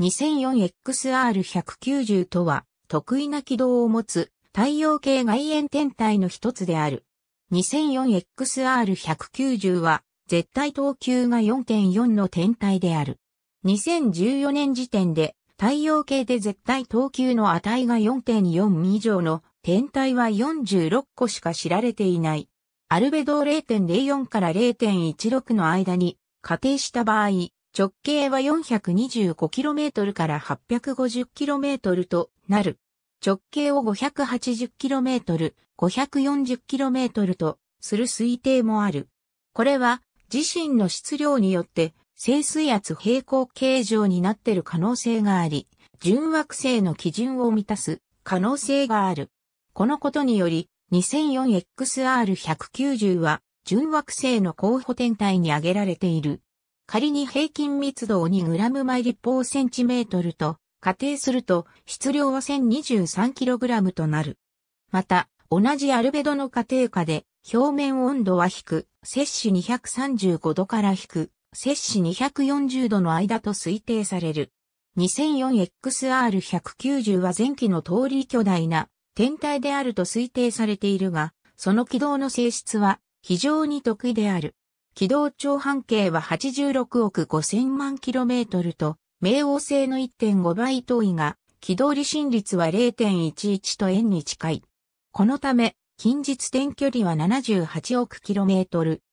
2004XR190 とは、得意な軌道を持つ太陽系外縁天体の一つである。2004XR190 は、絶対等級が4.4の天体である。2014年時点で、太陽系で絶対等級の値が4.4以上の天体は46個しか知られていない。アルベドを0.04から0.16の間に仮定した場合、直径は 425km から 850km となる。直径を 580km、540km とする推定もある。これは自身の質量によって静水圧平行形状になっている可能性があり、純惑星の基準を満たす可能性がある。このことにより 2004XR190 は純惑星の候補天体に挙げられている。仮に平均密度を 2g 毎立方センチメートルと仮定すると質量は 1023kg となる。また、同じアルベドの仮定下で表面温度は低、摂氏235度から低、摂氏240度の間と推定される。2004XR190 は前期の通り巨大な天体であると推定されているが、その軌道の性質は非常に得意である。軌道長半径は86億5000万 km と、冥王星の1.5倍遠いが、軌道離心率は0.11と円に近い。このため、近日点距離は78億 km、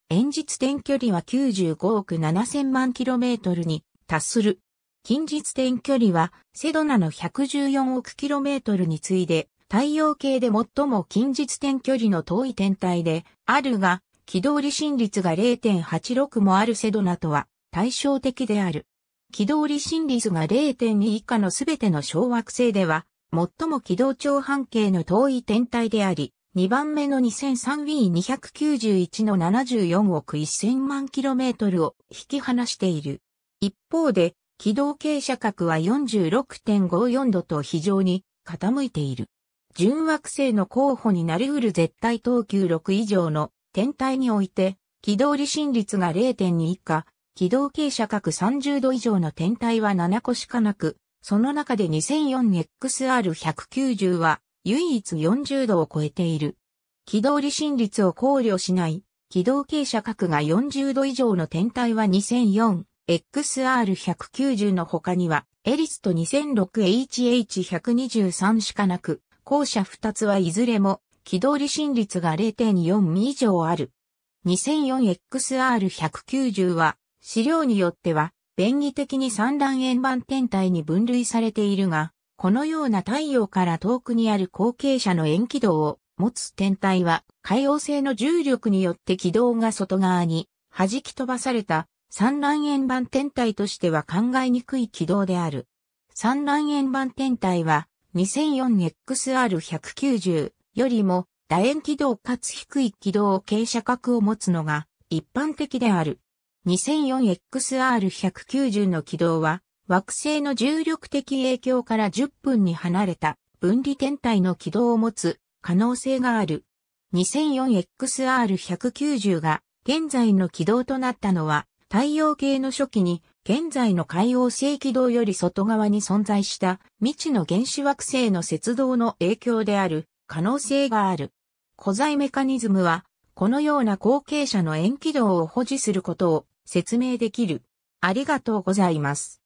遠日点距離は95億7000万 km に達する。近日点距離はセドナの114億 km に次いで太陽系で最も近日点距離の遠い天体であるが、軌道離心率が0.86もあるセドナとは対照的である。軌道離心率が0.2以下のすべての小惑星では、最も軌道長半径の遠い天体であり、2番目の 2003V291 の74億1000万 km を引き離している。一方で、軌道傾斜角は46.54度と非常に傾いている。純惑星の候補になり得る絶対等級6以上の天体において、軌道離心率が0.2以下、軌道傾斜角30度以上の天体は7個しかなく、その中で 2004XR190 は唯一40度を超えている。軌道離心率を考慮しない、軌道傾斜角が40度以上の天体は 2004XR190 の他には、エリスと 2006HH123 しかなく、後者2つはいずれも軌道離心率が0.4以上ある。2004XR190 は、資料によっては、便宜的に三卵円盤天体に分類されているが、このような太陽から遠くにある後継者の円軌道を持つ天体は、海洋性の重力によって軌道が外側に弾き飛ばされた三卵円盤天体としては考えにくい軌道である。三卵円盤天体は 2004XR190 よりも楕円軌道かつ低い軌道傾斜角を持つのが一般的である。2004XR190 の軌道は惑星の重力的影響から10分に離れた分離天体の軌道を持つ可能性がある。2004XR190 が現在の軌道となったのは太陽系の初期に現在の海王星軌道より外側に存在した未知の原始惑星の雪道の影響である可能性がある。古材メカニズムは、このような後継者の円軌道を保持することを説明できる。ありがとうございます。